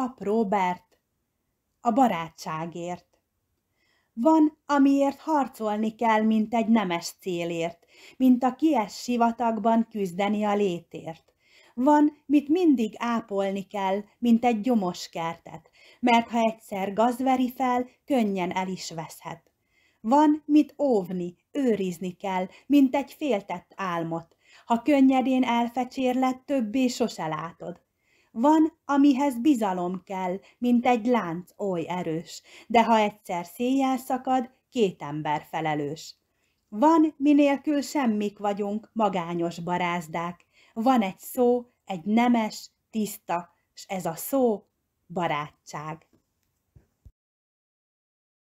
Pap Robert, a barátságért. Van, amiért harcolni kell, mint egy nemes célért, mint a kies sivatagban küzdeni a létért. Van, mit mindig ápolni kell, mint egy gyomos kertet, mert ha egyszer gazveri fel, könnyen el is veszhet. Van, mit óvni, őrizni kell, mint egy féltett álmot, ha könnyedén elfecsérlet, többé sose látod. Van, amihez bizalom kell, mint egy lánc oly erős, de ha egyszer széjjel szakad, két ember felelős. Van, minélkül semmik vagyunk, magányos barázdák. Van egy szó, egy nemes, tiszta, s ez a szó barátság.